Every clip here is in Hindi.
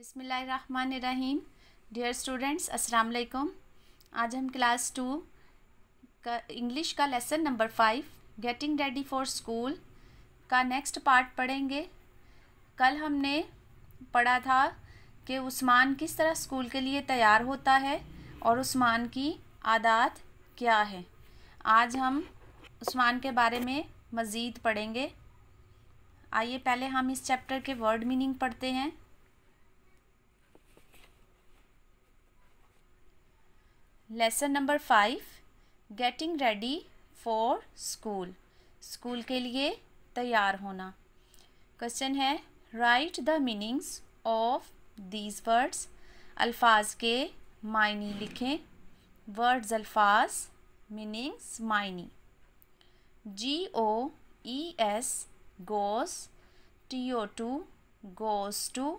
बिसमीम डियर स्टूडेंट्स अस्सलाम वालेकुम आज हम क्लास टू का इंग्लिश का lesson number five getting ready for school का नेक्स्ट पार्ट पढ़ेंगे कल हमने पढ़ा था कि उस्मान किस तरह स्कूल के लिए तैयार होता है और उस्मान की आदात क्या है आज हम उस्मान के बारे में मज़ीद पढ़ेंगे आइए पहले हम इस चैप्टर के वर्ड मीनिंग पढ़ते हैं lesson number five getting ready for school school के लिए तैयार होना क्वेश्चन है right the meanings of these words अल्फाज के मायने लिखें वर्ड्स अल्फाज मीनिंग्स मायने G O E S goes T O to goes to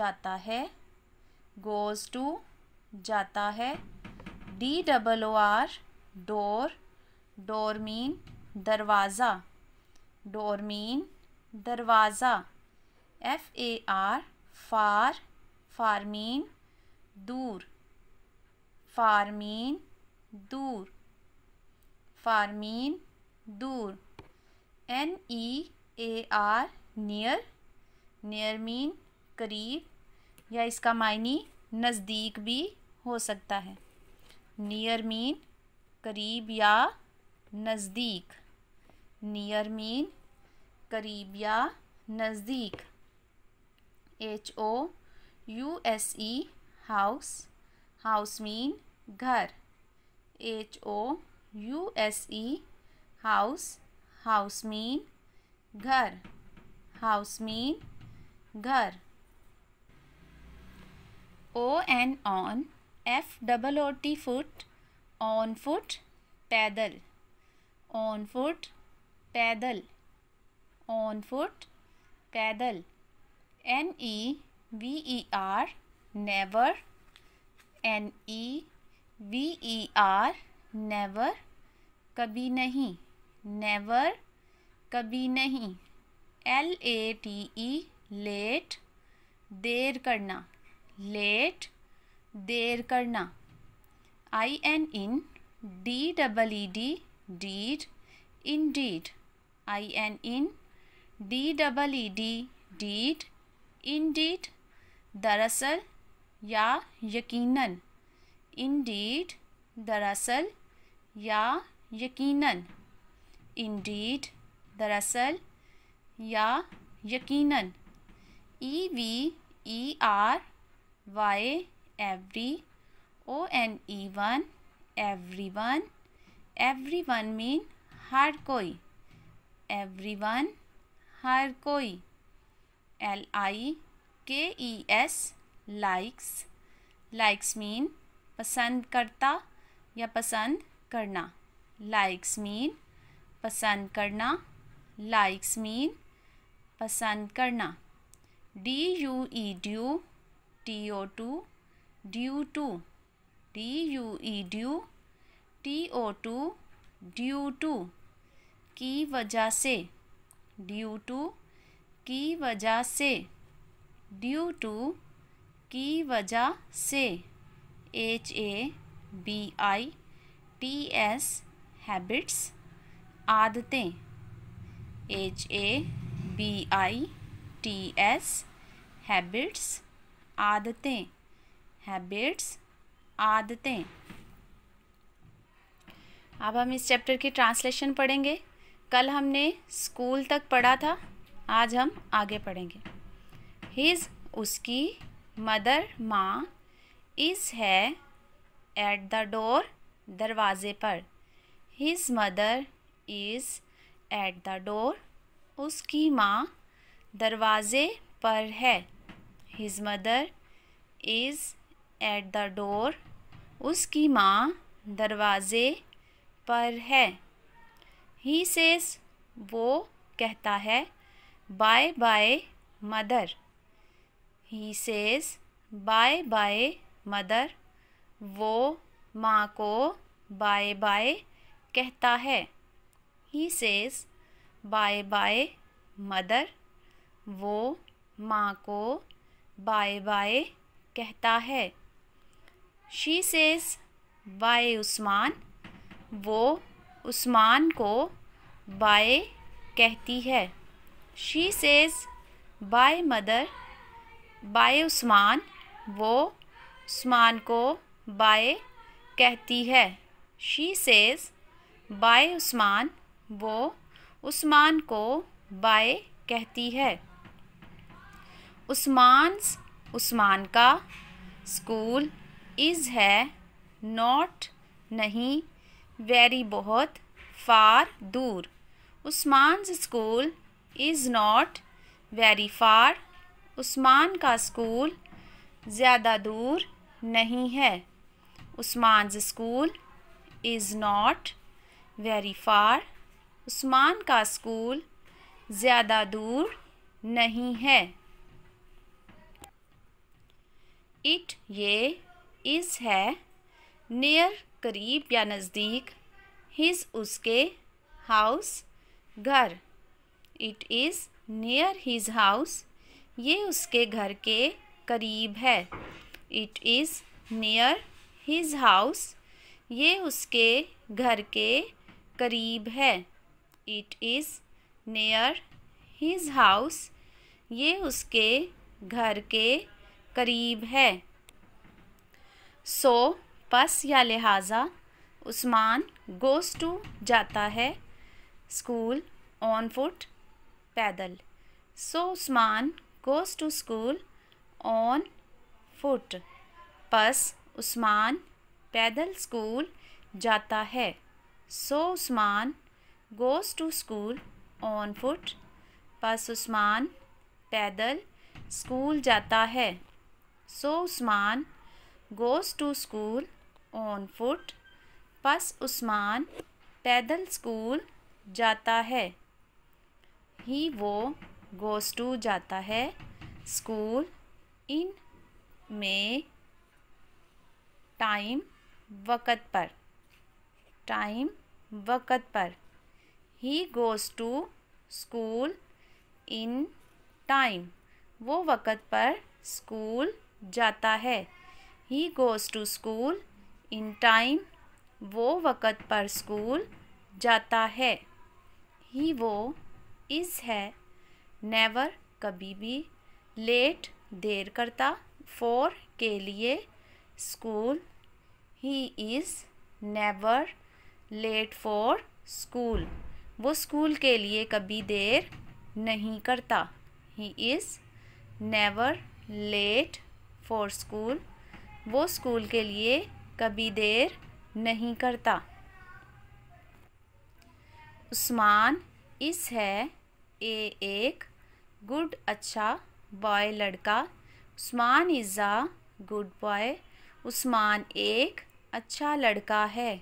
जाता है गोस टू जाता है D double O R door door mean दरवाज़ा डोरमीन दरवाज़ा एफ ए आर फार फार दूर फार दूर फार दूर N E A R near near mean करीब या इसका मायने नज़दीक भी हो सकता है नियर मीन करीब या नज़दीक नियर मीन करीब या नज़दीक H O U S E house house mean घर H O U S E house house mean घर हाउस मीन घर O N on F double O T foot on foot पैदल ऑन फुट पैदल ऑन फुट पैदल N E V E R never N E V E R never कभी नहीं नेवर कभी नहीं L A T E late देर करना लेट देर करना आई N in D double E D deed indeed I N in D double E D deed indeed दरअसल या यकीनन इन डीड दरअसल या यकीनन इन डीड दरअसल या यकीनन E V E R Y every O N E one everyone everyone mean हर कोई एवरी वन हर कोई L I K E S likes likes mean पसंद करता या पसंद करना लाइक्स मीन पसंद करना लाइक्स मीन पसंद करना D U E due T O to due to D U E due T O to due to की वजह से ड्यू टू की वजह से ड्यू टू की वजह से H A B I T S habits आदतें H A B I T S habits आदतें हैबिट्स आदतें अब हम इस चैप्टर की ट्रांसलेशन पढ़ेंगे कल हमने स्कूल तक पढ़ा था आज हम आगे पढ़ेंगे हिज उसकी मदर माँ इज़ है एट द डोर दरवाजे पर his mother is at the door उसकी माँ दरवाज़े पर है his mother is at the door उसकी माँ दरवाज़े पर है ही सेस वो कहता है bye bye mother he says bye bye mother वो माँ को बाय बाय कहता है he says bye bye mother वो माँ को बाय बाय कहता है शी सेज बाय उस्मान वो उस्मान को बाय कहती है she says bye mother bye Usman वो उस्मान को बाय कहती है शी सेज बाय उस्मान वो उस्मान को बाय कहती है उस्मान उस्मान का स्कूल इज़ है नॉट नहीं वेरी बहुत फार दूर Usman school is not very far Usman का स्कूल ज़्यादा दूर नहीं है Usman school is not very far Usman का स्कूल ज़्यादा दूर नहीं है इट ये इज़ है नियर करीब या नज़दीक हिज उसके हाउस घर it is near his house ये उसके घर के करीब है it is near his house ये उसके घर के करीब है it is near his house ये उसके घर के करीब है सो पस या लिहाजा उस्मान गोस टू जाता है स्कूल ऑन फुट पैदल so Usman goes to school on foot पस उस्मान पैदल स्कूल जाता है so Usman goes to school on foot पस उस्मान पैदल स्कूल जाता है so Usman goes to school on foot बस उस्मान पैदल स्कूल जाता है ही वो गोस टू जाता है स्कूल इन में टाइम वक़्त पर टाइम वक़्त पर ही goes to school in time वो वक़्त पर स्कूल जाता है he goes to school in time वो वक़्त पर स्कूल जाता है ही वो इज़ है नेवर कभी भी लेट देर करता फोर के लिए school he is never late for school वो स्कूल के लिए कभी देर नहीं करता he is never late for school वो स्कूल के लिए कभी देर नहीं करता उस्मान इस है ए एक गुड अच्छा बॉय लड़का Usman is a good boy Usman एक अच्छा लड़का है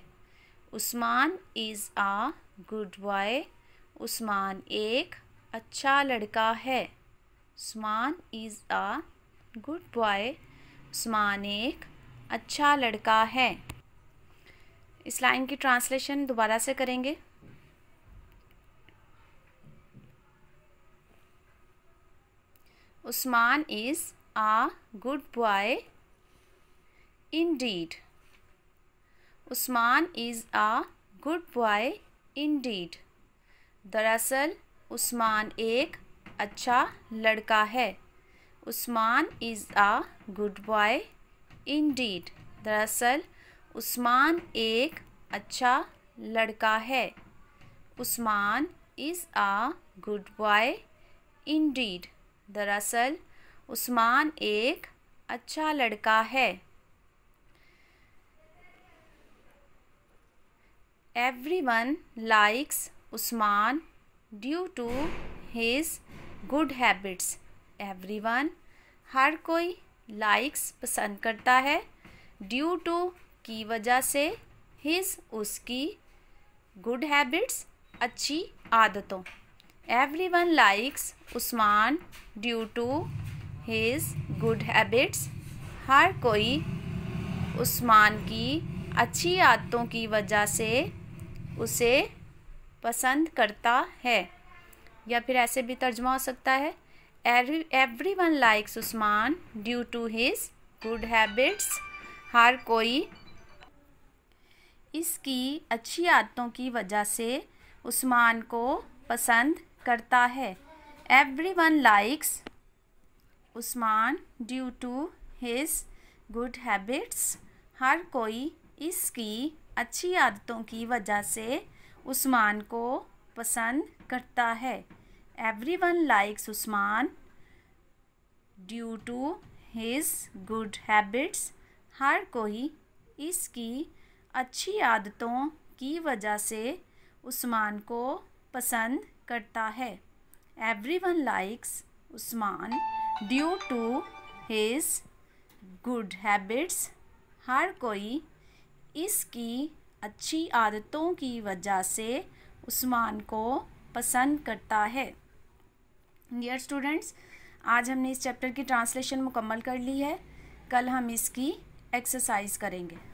Usman is a good boy Usman एक अच्छा लड़का है Usman is a good boy Usman एक अच्छा लड़का है इस लाइन की ट्रांसलेशन दोबारा से करेंगे Usman is a good boy indeed Usman is a good boy indeed दरअसल उस्मान एक अच्छा लड़का है Usman is a good boy deed दरअसल उस्मान एक अच्छा लड़का है Usman is a good boy deed दरअसल उस्मान एक अच्छा लड़का है everyone likes Usman due to his good habits everyone हर कोई लाइक्स पसंद करता है ड्यू टू की वजह से हिज उसकी गुड हैबिट्स अच्छी आदतों everyone likes Usman due to his good habits हर कोई उस्मान की अच्छी आदतों की वजह से उसे पसंद करता है या फिर ऐसे भी तर्जमा हो सकता है everyone likes Usman due to his good habits हर कोई इसकी अच्छी आदतों की वजह से उस्मान को पसंद करता है everyone likes Usman due to his good habits हर कोई इसकी अच्छी आदतों की वजह से उस्मान को पसंद करता है everyone likes Usman due to his good habits हर कोई इसकी अच्छी आदतों की वजह से उस्मान को पसंद करता है everyone likes Usman due to his good habits हर कोई इसकी अच्छी आदतों की वजह से उस्मान को पसंद करता है डियर स्टूडेंट्स आज हमने इस चैप्टर की ट्रांसलेशन मुकम्मल कर ली है कल हम इसकी एक्सरसाइज करेंगे